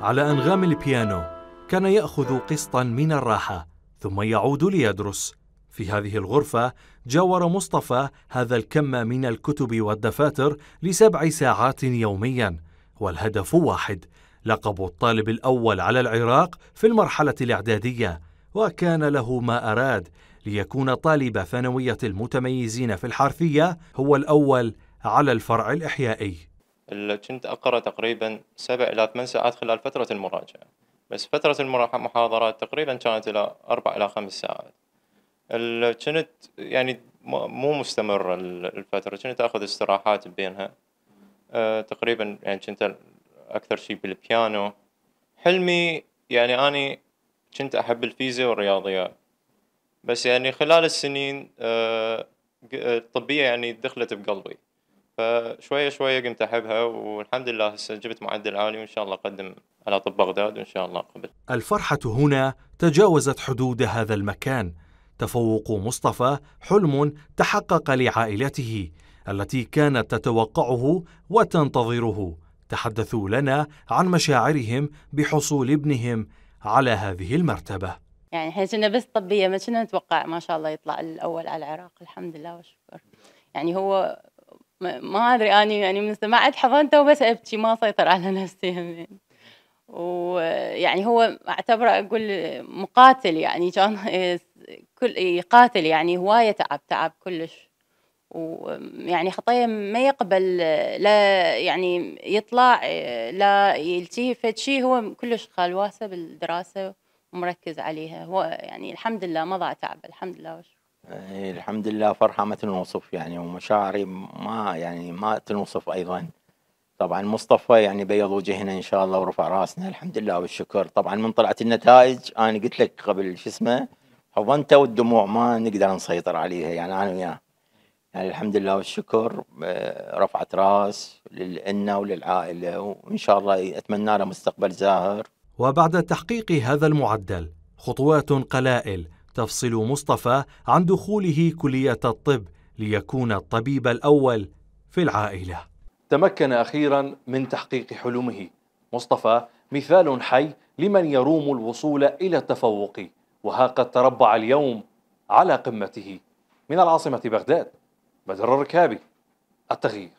على أنغام البيانو كان يأخذ قسطا من الراحة ثم يعود ليدرس في هذه الغرفة جاور مصطفى هذا الكم من الكتب والدفاتر لسبع ساعات يوميا والهدف واحد لقب الطالب الأول على العراق في المرحلة الإعدادية وكان له ما أراد ليكون طالب ثانوية المتميزين في الحرفية هو الأول على الفرع الإحيائي كنت أقرأ تقريبا سبع إلى ثمان ساعات خلال فترة المراجعة بس فترة المحاضرات تقريبا كانت إلى أربع إلى خمس ساعات كنت يعني مو مستمرة الفترة كنت أخذ استراحات بينها أه، تقريبا يعني كنت أكثر شيء بالبيانو حلمي يعني أني كنت أحب الفيزياء والرياضيات بس يعني خلال السنين أه، الطبية يعني دخلت بقلبي فشوية شوية قمت أحبها والحمد لله هسه جبت معدل عالي وإن شاء الله أقدم على طب بغداد وإن شاء الله قبل الفرحة هنا تجاوزت حدود هذا المكان تفوق مصطفى حلم تحقق لعائلته التي كانت تتوقعه وتنتظره تحدثوا لنا عن مشاعرهم بحصول ابنهم على هذه المرتبة يعني احنا كنا بس طبية ما كنا نتوقع ما شاء الله يطلع الأول على العراق الحمد لله والشكر يعني هو ما ادري اني يعني من سمعت حضنته وبس ابكي ما سيطر على نفسي همين ويعني هو اعتبره اقول مقاتل يعني كان كل يقاتل يعني هوايه تعب تعب كلش ويعني خطيه ما يقبل لا يعني يطلع لا يلتهي فد شيء هو كلش خالواسه بالدراسه ومركز عليها هو يعني الحمد لله ما ضاع تعب الحمد لله وشو. إيه، الحمد لله فرحة ما تنوصف يعني ومشاعري ما يعني ما تنوصف أيضا طبعا مصطفى يعني بيض وجهنا ان شاء الله ورفع راسنا الحمد لله والشكر طبعا من طلعت النتائج انا قلت لك قبل شو اسمه حضنته والدموع ما نقدر نسيطر عليها يعني انا وياه يعني الحمد لله والشكر آه، رفعت راس لنا وللعائله وان شاء الله اتمنى له مستقبل زاهر وبعد تحقيق هذا المعدل خطوات قلائل تفصل مصطفى عن دخوله كلية الطب ليكون الطبيب الأول في العائلة تمكن أخيرا من تحقيق حلمه مصطفى مثال حي لمن يروم الوصول إلى التفوق وها قد تربع اليوم على قمته من العاصمة بغداد بدر الركابي التغيير